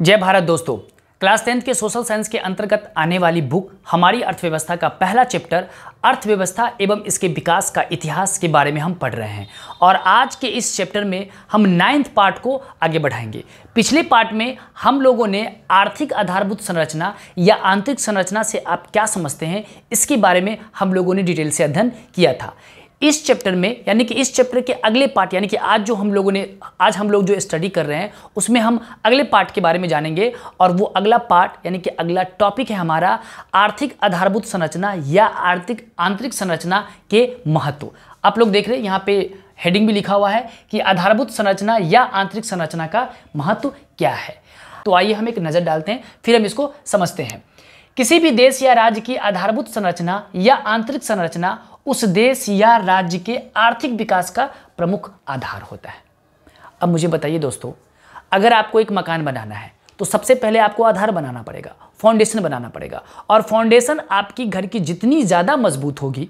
जय भारत दोस्तों class tenth के सोशल साइंस के अंतर्गत आने वाली बुक हमारी अर्थव्यवस्था का पहला चैप्टर अर्थव्यवस्था एवं इसके विकास का इतिहास के बारे में हम पढ़ रहे हैं और आज के इस चैप्टर में हम नाइन्थ पार्ट को आगे बढ़ाएंगे पिछले पार्ट में हम लोगों ने आर्थिक आधारभूत संरचना या आंतरिक संरचना से आप क्या समझते हैं इसके बारे में हम लोगों ने डिटेल से अध्ययन किया था इस चैप्टर में यानी कि इस चैप्टर के अगले पार्ट यानी कि आज जो हम लोगों ने आज हम लोग जो स्टडी कर रहे हैं उसमें हम अगले पार्ट के बारे में जानेंगे और वो अगला पार्ट यानी कि अगला टॉपिक है हमारा आर्थिक आधारभूत संरचना या आर्थिक आंतरिक संरचना के महत्व आप लोग देख रहे हैं यहाँ पे हेडिंग भी लिखा हुआ है कि आधारभूत संरचना या आंतरिक संरचना का महत्व क्या है तो आइए हम एक नज़र डालते हैं फिर हम इसको समझते हैं किसी भी देश या राज्य की आधारभूत संरचना या आंतरिक संरचना उस देश या राज्य के आर्थिक विकास का प्रमुख आधार होता है अब मुझे बताइए दोस्तों अगर आपको एक मकान बनाना है तो सबसे पहले आपको आधार बनाना पड़ेगा फाउंडेशन बनाना पड़ेगा और फाउंडेशन आपकी घर की जितनी ज़्यादा मजबूत होगी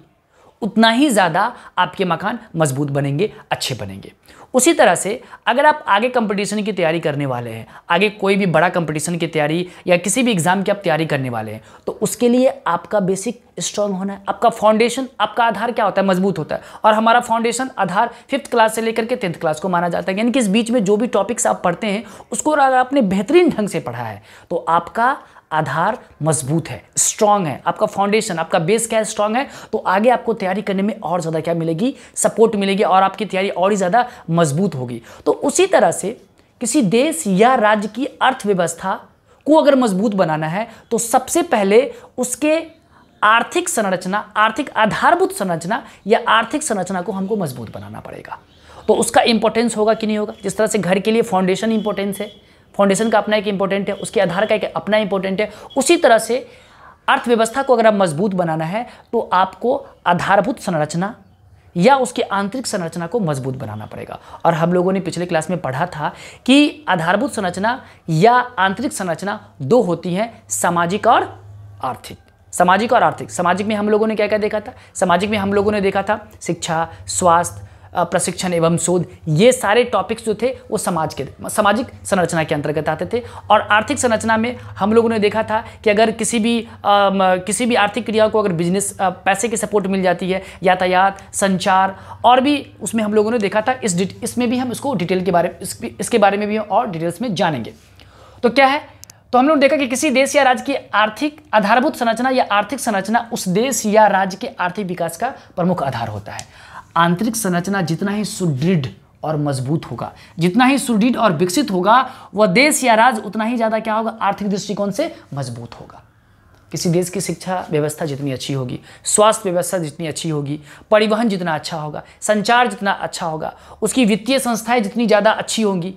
उतना ही ज़्यादा आपके मकान मजबूत बनेंगे अच्छे बनेंगे उसी तरह से अगर आप आगे कंपटीशन की तैयारी करने वाले हैं आगे कोई भी बड़ा कंपटीशन की तैयारी या किसी भी एग्ज़ाम की आप तैयारी करने वाले हैं तो उसके लिए आपका बेसिक स्ट्रांग होना है आपका फाउंडेशन आपका आधार क्या होता है मजबूत होता है और हमारा फाउंडेशन आधार फिफ्थ क्लास से लेकर के टेंथ क्लास को माना जाता है यानी कि इस बीच में जो भी टॉपिक्स आप पढ़ते हैं उसको अगर आपने बेहतरीन ढंग से पढ़ा है तो आपका आधार मजबूत है स्ट्रांग है आपका फाउंडेशन आपका बेस क्या है स्ट्रांग है तो आगे आपको तैयारी करने में और ज़्यादा क्या मिलेगी सपोर्ट मिलेगी और आपकी तैयारी और ही ज़्यादा मजबूत होगी तो उसी तरह से किसी देश या राज्य की अर्थव्यवस्था को अगर मजबूत बनाना है तो सबसे पहले उसके आर्थिक संरचना आर्थिक आधारभूत संरचना या आर्थिक संरचना को हमको मजबूत बनाना पड़ेगा तो उसका इंपॉर्टेंस होगा कि नहीं होगा जिस तरह से घर के लिए फाउंडेशन इंपॉर्टेंस है फाउंडेशन का अपना एक इंपॉर्टेंट है उसके आधार का एक अपना इंपॉर्टेंट है उसी तरह से अर्थव्यवस्था को अगर आप मजबूत बनाना है तो आपको आधारभूत संरचना या उसके आंतरिक संरचना को मजबूत बनाना पड़ेगा और हम लोगों ने पिछले क्लास में पढ़ा था कि आधारभूत संरचना या आंतरिक संरचना दो होती हैं सामाजिक और आर्थिक सामाजिक और आर्थिक सामाजिक में हम लोगों ने क्या क्या देखा था सामाजिक में हम लोगों ने देखा था शिक्षा स्वास्थ्य प्रशिक्षण एवं शोध ये सारे टॉपिक्स जो थे वो समाज के सामाजिक संरचना के अंतर्गत आते थे और आर्थिक संरचना में हम लोगों ने देखा था कि अगर किसी भी आ, किसी भी आर्थिक क्रिया को अगर बिजनेस पैसे की सपोर्ट मिल जाती है यातायात संचार और भी उसमें हम लोगों ने देखा था इस इसमें भी हम इसको डिटेल के बारे इस, इसके बारे में भी और डिटेल्स में जानेंगे तो क्या है तो हम लोग देखा कि किसी देश या राज्य की आर्थिक आधारभूत संरचना या आर्थिक संरचना उस देश या राज्य के आर्थिक विकास का प्रमुख आधार होता है आंतरिक संरचना जितना ही सुदृढ़ और मजबूत होगा जितना ही सुदृढ़ और विकसित होगा वह देश या राज्य उतना ही ज़्यादा क्या होगा आर्थिक दृष्टिकोण से मजबूत होगा किसी देश की शिक्षा व्यवस्था जितनी अच्छी होगी स्वास्थ्य व्यवस्था जितनी अच्छी होगी परिवहन जितना अच्छा होगा संचार जितना अच्छा होगा उसकी वित्तीय संस्थाएं जितनी ज़्यादा अच्छी होंगी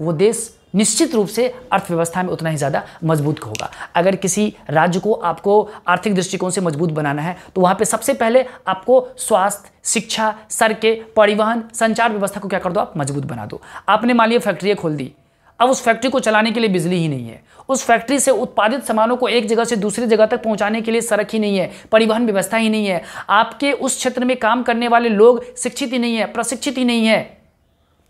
वो देश निश्चित रूप से अर्थव्यवस्था में उतना ही ज़्यादा मजबूत होगा अगर किसी राज्य को आपको आर्थिक दृष्टिकोण से मजबूत बनाना है तो वहाँ पर सबसे पहले आपको स्वास्थ्य शिक्षा सड़कें परिवहन संचार व्यवस्था को क्या कर दो आप मजबूत बना दो आपने मान लिया फैक्ट्रियाँ खोल दी अब उस फैक्ट्री को चलाने के लिए बिजली ही नहीं है उस फैक्ट्री से उत्पादित सामानों को एक जगह से दूसरी जगह तक पहुंचाने के लिए सड़क ही नहीं है परिवहन व्यवस्था ही नहीं है आपके उस क्षेत्र में काम करने वाले लोग शिक्षित ही नहीं है प्रशिक्षित ही नहीं है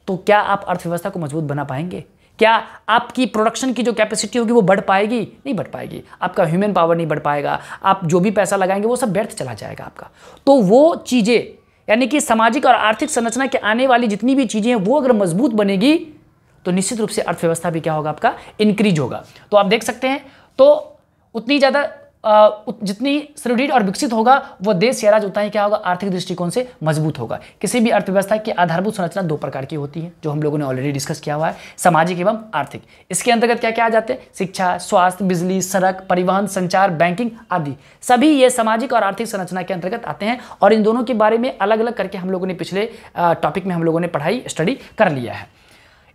तो क्या आप अर्थव्यवस्था को मजबूत बना पाएंगे क्या आपकी प्रोडक्शन की जो कैपेसिटी होगी वो बढ़ पाएगी नहीं बढ़ पाएगी आपका ह्यूमन पावर नहीं बढ़ पाएगा आप जो भी पैसा लगाएंगे वो सब व्यर्थ चला जाएगा आपका तो वो चीज़ें यानी कि सामाजिक और आर्थिक संरचना के आने वाली जितनी भी चीज़ें हैं वो अगर मजबूत बनेगी तो निश्चित रूप से अर्थव्यवस्था भी क्या होगा आपका इंक्रीज होगा तो आप देख सकते हैं तो उतनी ज़्यादा जितनी सुदृढ़ और विकसित होगा वो देश या राज्य उतना ही क्या होगा आर्थिक दृष्टिकोण से मजबूत होगा किसी भी अर्थव्यवस्था की आधारभूत संरचना दो प्रकार की होती है जो हम लोगों ने ऑलरेडी डिस्कस किया हुआ है सामाजिक एवं आर्थिक इसके अंतर्गत क्या क्या आ जाते हैं शिक्षा स्वास्थ्य बिजली सड़क परिवहन संचार बैंकिंग आदि सभी ये सामाजिक और आर्थिक संरचना के अंतर्गत आते हैं और इन दोनों के बारे में अलग अलग करके हम लोगों ने पिछले टॉपिक में हम लोगों ने पढ़ाई स्टडी कर लिया है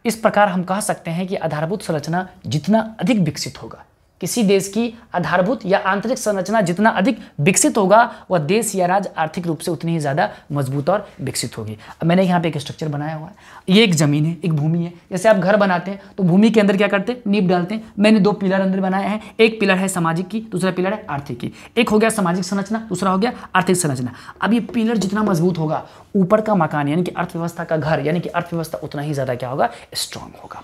इस प्रकार हम कह सकते हैं कि आधारभूत संरचना जितना अधिक विकसित होगा किसी देश की आधारभूत या आंतरिक संरचना जितना अधिक विकसित होगा वह देश या राज्य आर्थिक रूप से उतनी ही ज़्यादा मजबूत और विकसित होगी अब मैंने यहाँ पे एक स्ट्रक्चर बनाया हुआ है ये एक ज़मीन है एक भूमि है जैसे आप घर बनाते हैं तो भूमि के अंदर क्या करते हैं नींब डालते हैं मैंने दो पिलर अंदर बनाए हैं एक पिलर है सामाजिक की दूसरा पिलर है आर्थिक की एक हो गया सामाजिक संरचना दूसरा हो गया आर्थिक संरचना अब ये पिलर जितना मजबूत होगा ऊपर का मकान यानी कि अर्थव्यवस्था का घर यानी कि अर्थव्यवस्था उतना ही ज़्यादा क्या होगा स्ट्रांग होगा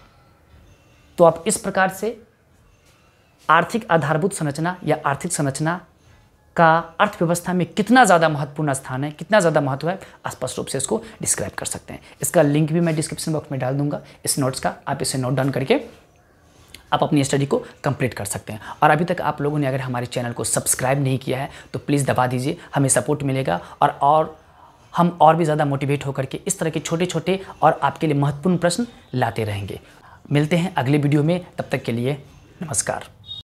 तो आप इस प्रकार से आर्थिक आधारभूत संरचना या आर्थिक संरचना का अर्थव्यवस्था में कितना ज़्यादा महत्वपूर्ण स्थान है कितना ज़्यादा महत्व है स्पष्ट रूप से इसको डिस्क्राइब कर सकते हैं इसका लिंक भी मैं डिस्क्रिप्शन बॉक्स में डाल दूंगा इस नोट्स का आप इसे नोट डाउन करके आप अपनी स्टडी को कंप्लीट कर सकते हैं और अभी तक आप लोगों ने अगर हमारे चैनल को सब्सक्राइब नहीं किया है तो प्लीज़ दबा दीजिए हमें सपोर्ट मिलेगा और और हम और भी ज़्यादा मोटिवेट होकर के इस तरह के छोटे छोटे और आपके लिए महत्वपूर्ण प्रश्न लाते रहेंगे मिलते हैं अगले वीडियो में तब तक के लिए नमस्कार